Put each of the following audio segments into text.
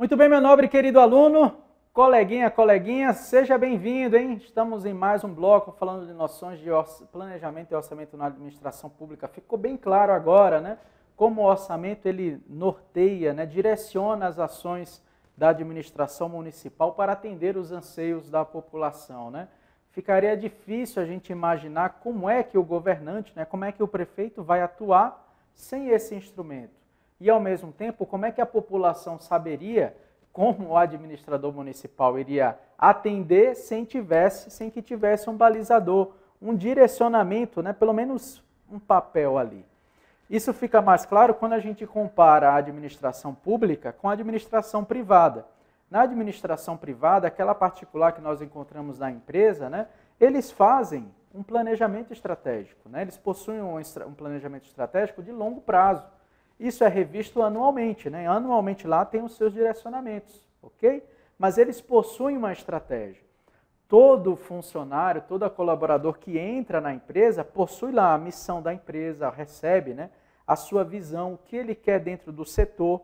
Muito bem, meu nobre querido aluno, coleguinha, coleguinha, seja bem-vindo, hein? Estamos em mais um bloco falando de noções de planejamento e orçamento na administração pública. Ficou bem claro agora, né? Como o orçamento ele norteia, né? direciona as ações da administração municipal para atender os anseios da população, né? Ficaria difícil a gente imaginar como é que o governante, né, como é que o prefeito vai atuar sem esse instrumento. E, ao mesmo tempo, como é que a população saberia como o administrador municipal iria atender sem tivesse, sem que tivesse um balizador, um direcionamento, né, pelo menos um papel ali. Isso fica mais claro quando a gente compara a administração pública com a administração privada. Na administração privada, aquela particular que nós encontramos na empresa, né, eles fazem um planejamento estratégico, né? eles possuem um, um planejamento estratégico de longo prazo. Isso é revisto anualmente, né? Anualmente lá tem os seus direcionamentos, ok? Mas eles possuem uma estratégia. Todo funcionário, todo colaborador que entra na empresa possui lá a missão da empresa, recebe, né? A sua visão, o que ele quer dentro do setor,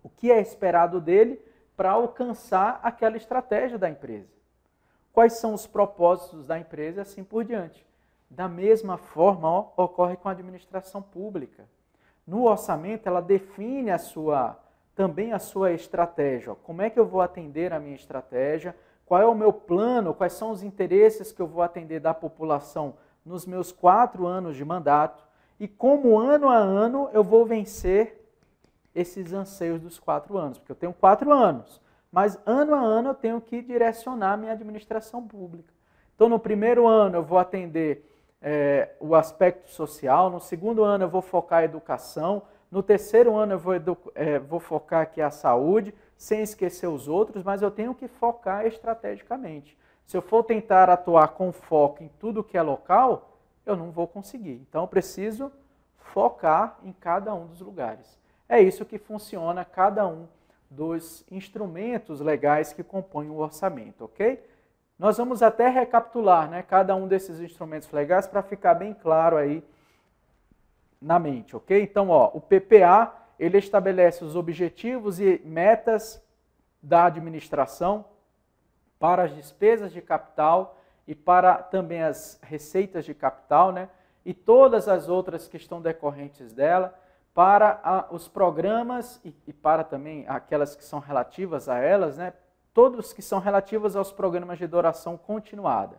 o que é esperado dele para alcançar aquela estratégia da empresa. Quais são os propósitos da empresa e assim por diante. Da mesma forma, ó, ocorre com a administração pública no orçamento ela define a sua também a sua estratégia. Como é que eu vou atender a minha estratégia? Qual é o meu plano? Quais são os interesses que eu vou atender da população nos meus quatro anos de mandato? E como ano a ano eu vou vencer esses anseios dos quatro anos? Porque eu tenho quatro anos, mas ano a ano eu tenho que direcionar minha administração pública. Então, no primeiro ano eu vou atender é, o aspecto social, no segundo ano eu vou focar a educação, no terceiro ano eu vou, é, vou focar aqui a saúde, sem esquecer os outros, mas eu tenho que focar estrategicamente. Se eu for tentar atuar com foco em tudo que é local, eu não vou conseguir. Então eu preciso focar em cada um dos lugares. É isso que funciona cada um dos instrumentos legais que compõem o orçamento, ok? Nós vamos até recapitular né, cada um desses instrumentos legais para ficar bem claro aí na mente, ok? Então, ó, o PPA ele estabelece os objetivos e metas da administração para as despesas de capital e para também as receitas de capital, né? E todas as outras que estão decorrentes dela, para a, os programas e, e para também aquelas que são relativas a elas, né? todos que são relativas aos programas de duração continuada.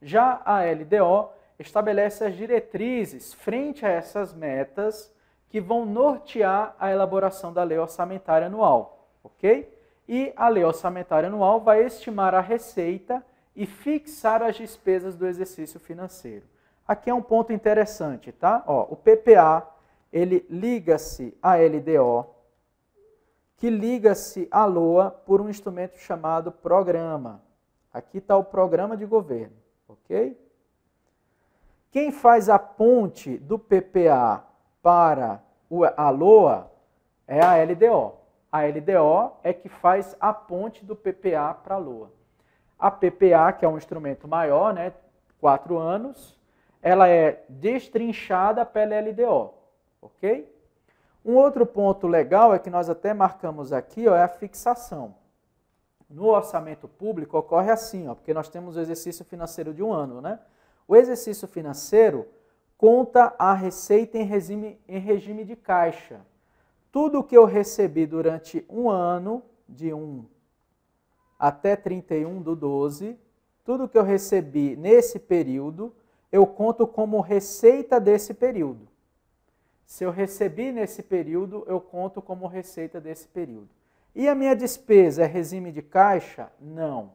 Já a LDO estabelece as diretrizes frente a essas metas que vão nortear a elaboração da lei orçamentária anual, ok? E a lei orçamentária anual vai estimar a receita e fixar as despesas do exercício financeiro. Aqui é um ponto interessante, tá? Ó, o PPA ele liga-se à LDO que liga-se à LOA por um instrumento chamado programa. Aqui está o programa de governo, ok? Quem faz a ponte do PPA para a LOA é a LDO. A LDO é que faz a ponte do PPA para a LOA. A PPA, que é um instrumento maior, né, quatro anos, ela é destrinchada pela LDO, ok? Um outro ponto legal é que nós até marcamos aqui ó, é a fixação. No orçamento público ocorre assim, ó, porque nós temos o exercício financeiro de um ano. Né? O exercício financeiro conta a receita em regime, em regime de caixa. Tudo que eu recebi durante um ano, de 1 até 31 do 12, tudo que eu recebi nesse período, eu conto como receita desse período. Se eu recebi nesse período, eu conto como receita desse período. E a minha despesa é regime de caixa? Não.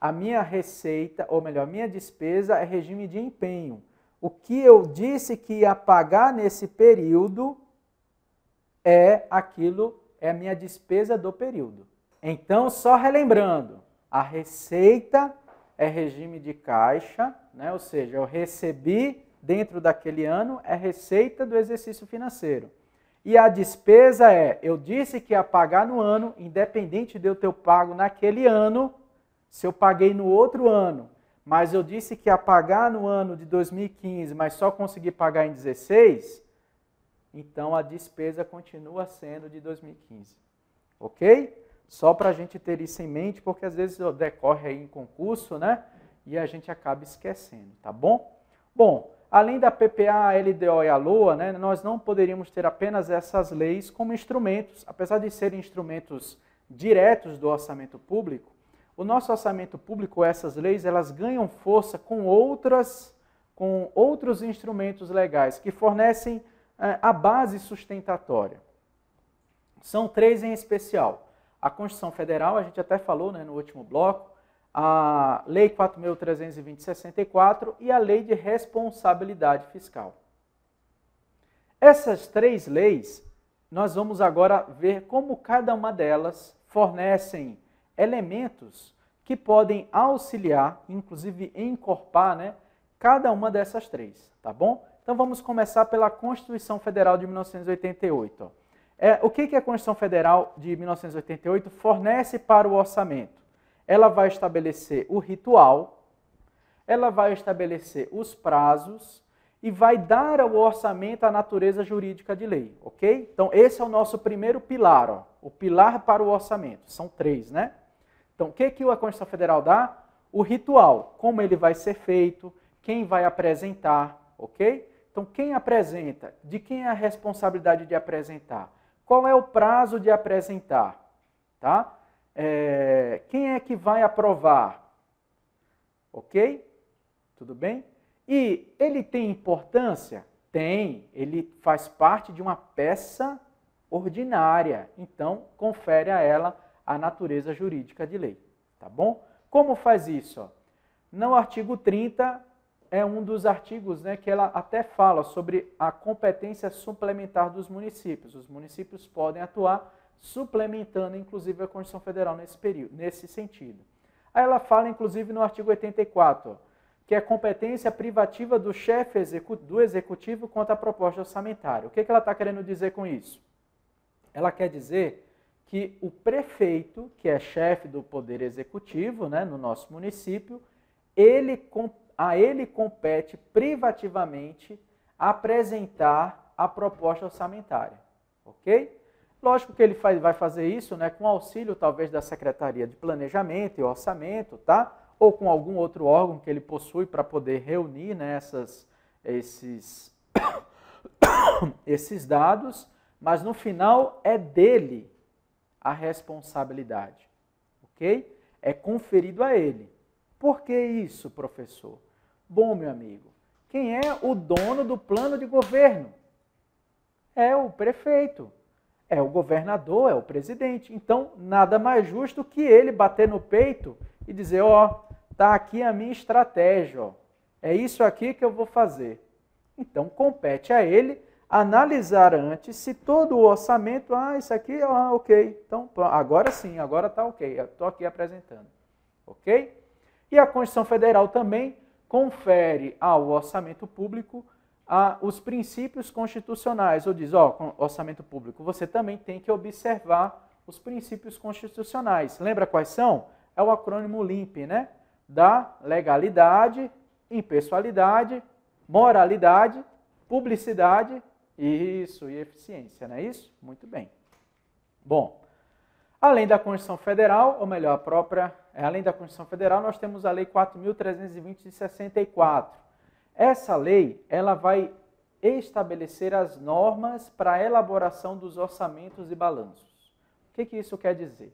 A minha receita, ou melhor, a minha despesa é regime de empenho. O que eu disse que ia pagar nesse período é aquilo, é a minha despesa do período. Então, só relembrando, a receita é regime de caixa, né? ou seja, eu recebi dentro daquele ano é receita do exercício financeiro. E a despesa é, eu disse que ia pagar no ano, independente de eu ter pago naquele ano, se eu paguei no outro ano, mas eu disse que ia pagar no ano de 2015, mas só consegui pagar em 16, então a despesa continua sendo de 2015. Ok? Só para a gente ter isso em mente, porque às vezes decorre aí em concurso, né? E a gente acaba esquecendo, tá bom? Bom, além da PPA, a LDO e a LOA, né, nós não poderíamos ter apenas essas leis como instrumentos, apesar de serem instrumentos diretos do orçamento público, o nosso orçamento público, essas leis, elas ganham força com outras com outros instrumentos legais que fornecem eh, a base sustentatória. São três em especial. A Constituição Federal, a gente até falou né, no último bloco, a Lei 4.320-64 e a Lei de Responsabilidade Fiscal. Essas três leis, nós vamos agora ver como cada uma delas fornecem elementos que podem auxiliar, inclusive encorpar, né, cada uma dessas três, tá bom? Então vamos começar pela Constituição Federal de 1988. É, o que, que a Constituição Federal de 1988 fornece para o orçamento? ela vai estabelecer o ritual, ela vai estabelecer os prazos e vai dar ao orçamento a natureza jurídica de lei, ok? Então, esse é o nosso primeiro pilar, ó, o pilar para o orçamento. São três, né? Então, o que, que a Constituição Federal dá? O ritual, como ele vai ser feito, quem vai apresentar, ok? Então, quem apresenta? De quem é a responsabilidade de apresentar? Qual é o prazo de apresentar? Tá? é, quem é que vai aprovar? Ok? Tudo bem? E ele tem importância? Tem, ele faz parte de uma peça ordinária, então confere a ela a natureza jurídica de lei, tá bom? Como faz isso? No artigo 30 é um dos artigos né, que ela até fala sobre a competência suplementar dos municípios. Os municípios podem atuar suplementando inclusive a Constituição Federal nesse período, nesse sentido. Aí ela fala inclusive no artigo 84, que é competência privativa do chefe do executivo quanto à proposta orçamentária. O que, é que ela está querendo dizer com isso? Ela quer dizer que o prefeito, que é chefe do poder executivo, né, no nosso município, ele a ele compete privativamente apresentar a proposta orçamentária, ok? Lógico que ele faz, vai fazer isso né, com auxílio, talvez, da Secretaria de Planejamento e Orçamento, tá? ou com algum outro órgão que ele possui para poder reunir né, essas, esses, esses dados, mas no final é dele a responsabilidade, ok? É conferido a ele. Por que isso, professor? Bom, meu amigo, quem é o dono do plano de governo? É o prefeito é o governador, é o presidente. Então, nada mais justo que ele bater no peito e dizer: Ó, oh, tá aqui a minha estratégia, ó. é isso aqui que eu vou fazer. Então, compete a ele analisar antes se todo o orçamento, ah, isso aqui, ah, ok. Então, agora sim, agora tá ok, estou aqui apresentando. Ok? E a Constituição Federal também confere ao orçamento público os princípios constitucionais, ou diz, ó, orçamento público, você também tem que observar os princípios constitucionais. Lembra quais são? É o acrônimo LIMP, né? Da legalidade, impessoalidade, moralidade, publicidade, isso, e eficiência, não é isso? Muito bem. Bom, além da Constituição Federal, ou melhor, a própria, é, além da Constituição Federal, nós temos a Lei 4.320 de 64 essa lei, ela vai estabelecer as normas para a elaboração dos orçamentos e balanços. O que, que isso quer dizer?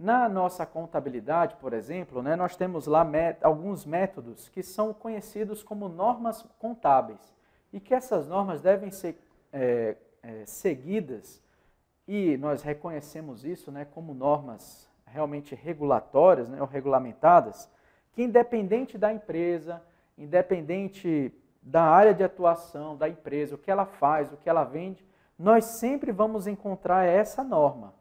Na nossa contabilidade, por exemplo, né, nós temos lá alguns métodos que são conhecidos como normas contábeis e que essas normas devem ser é, é, seguidas e nós reconhecemos isso né, como normas realmente regulatórias né, ou regulamentadas, que independente da empresa, independente da área de atuação da empresa, o que ela faz, o que ela vende, nós sempre vamos encontrar essa norma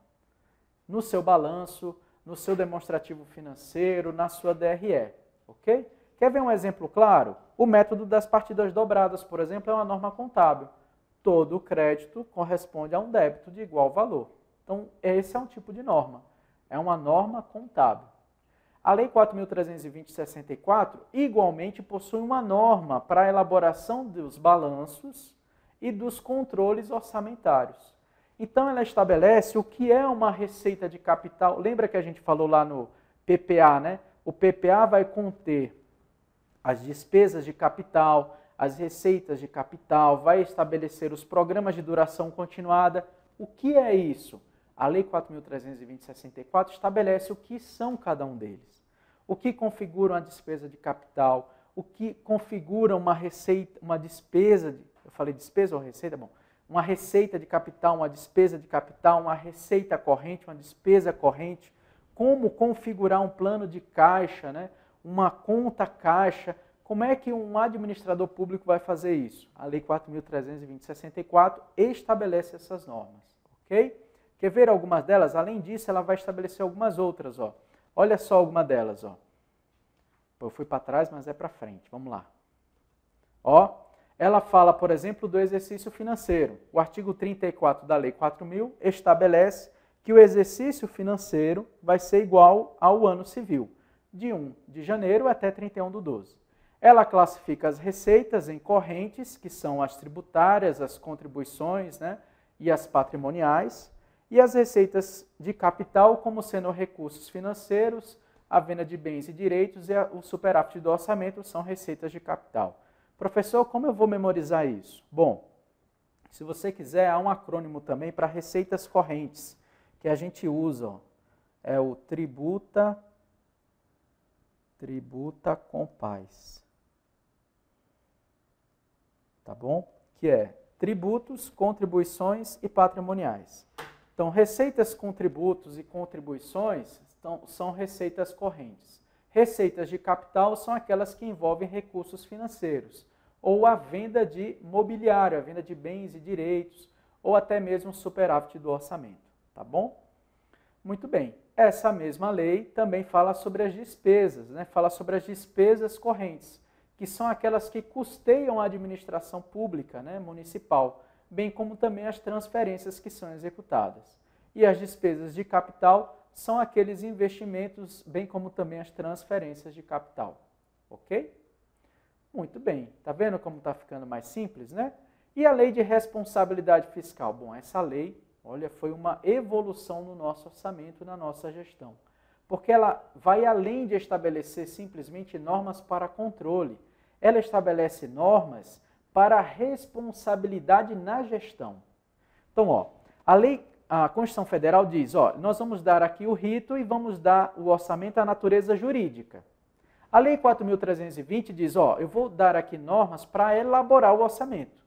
no seu balanço, no seu demonstrativo financeiro, na sua DRE, ok? Quer ver um exemplo claro? O método das partidas dobradas, por exemplo, é uma norma contábil. Todo crédito corresponde a um débito de igual valor. Então, esse é um tipo de norma. É uma norma contábil. A Lei 4.320-64 igualmente possui uma norma para a elaboração dos balanços e dos controles orçamentários. Então, ela estabelece o que é uma receita de capital. Lembra que a gente falou lá no PPA, né? O PPA vai conter as despesas de capital, as receitas de capital, vai estabelecer os programas de duração continuada. O que é isso? A Lei 4.320-64 estabelece o que são cada um deles, o que configura uma despesa de capital, o que configura uma receita, uma despesa, de, eu falei despesa ou receita? Bom, uma receita de capital, uma despesa de capital, uma receita corrente, uma despesa corrente, como configurar um plano de caixa, né? uma conta caixa, como é que um administrador público vai fazer isso? A Lei 4.320-64 estabelece essas normas, ok? Quer ver algumas delas? Além disso, ela vai estabelecer algumas outras. Ó. Olha só alguma delas. Ó. Eu fui para trás, mas é para frente. Vamos lá. Ó, ela fala, por exemplo, do exercício financeiro. O artigo 34 da Lei 4.000 estabelece que o exercício financeiro vai ser igual ao ano civil, de 1 de janeiro até 31 do 12. Ela classifica as receitas em correntes, que são as tributárias, as contribuições né, e as patrimoniais e as receitas de capital, como sendo recursos financeiros, a venda de bens e direitos e o superávit do orçamento são receitas de capital. Professor, como eu vou memorizar isso? Bom, se você quiser, há um acrônimo também para receitas correntes que a gente usa. Ó. É o tributa, tributa com paz. Tá bom? Que é tributos, contribuições e patrimoniais. Então, receitas, contributos e contribuições são receitas correntes. Receitas de capital são aquelas que envolvem recursos financeiros, ou a venda de mobiliário, a venda de bens e direitos, ou até mesmo superávit do orçamento, tá bom? Muito bem. Essa mesma lei também fala sobre as despesas, né? Fala sobre as despesas correntes, que são aquelas que custeiam a administração pública, né, municipal bem como também as transferências que são executadas. E as despesas de capital são aqueles investimentos, bem como também as transferências de capital. Ok? Muito bem. Está vendo como está ficando mais simples, né? E a lei de responsabilidade fiscal? Bom, essa lei, olha, foi uma evolução no nosso orçamento, na nossa gestão. Porque ela vai além de estabelecer simplesmente normas para controle. Ela estabelece normas para a responsabilidade na gestão. Então, ó, a lei, a Constituição Federal diz, ó, nós vamos dar aqui o rito e vamos dar o orçamento à natureza jurídica. A lei 4320 diz, ó, eu vou dar aqui normas para elaborar o orçamento.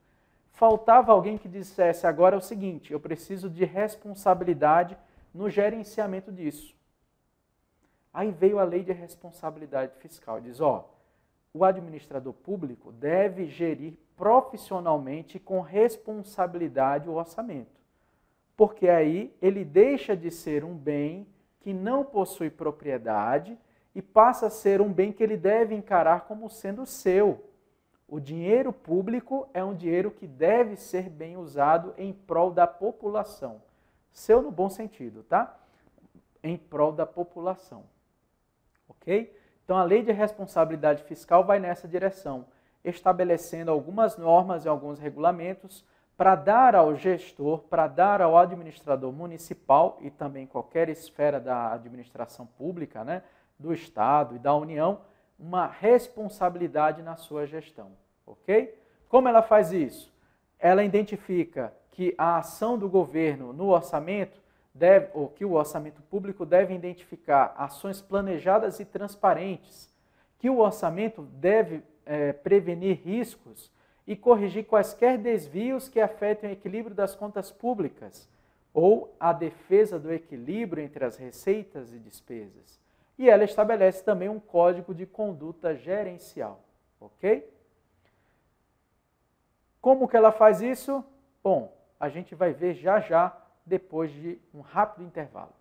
Faltava alguém que dissesse agora o seguinte, eu preciso de responsabilidade no gerenciamento disso. Aí veio a lei de responsabilidade fiscal, diz, ó, o administrador público deve gerir profissionalmente com responsabilidade o orçamento. Porque aí ele deixa de ser um bem que não possui propriedade e passa a ser um bem que ele deve encarar como sendo seu. O dinheiro público é um dinheiro que deve ser bem usado em prol da população. Seu no bom sentido, tá? Em prol da população. OK? Então, a lei de responsabilidade fiscal vai nessa direção, estabelecendo algumas normas e alguns regulamentos para dar ao gestor, para dar ao administrador municipal e também qualquer esfera da administração pública, né, do Estado e da União, uma responsabilidade na sua gestão, ok? Como ela faz isso? Ela identifica que a ação do governo no orçamento deve, ou que o orçamento público deve identificar ações planejadas e transparentes, que o orçamento deve é, prevenir riscos e corrigir quaisquer desvios que afetem o equilíbrio das contas públicas ou a defesa do equilíbrio entre as receitas e despesas. E ela estabelece também um código de conduta gerencial, ok? Como que ela faz isso? Bom, a gente vai ver já já depois de um rápido intervalo.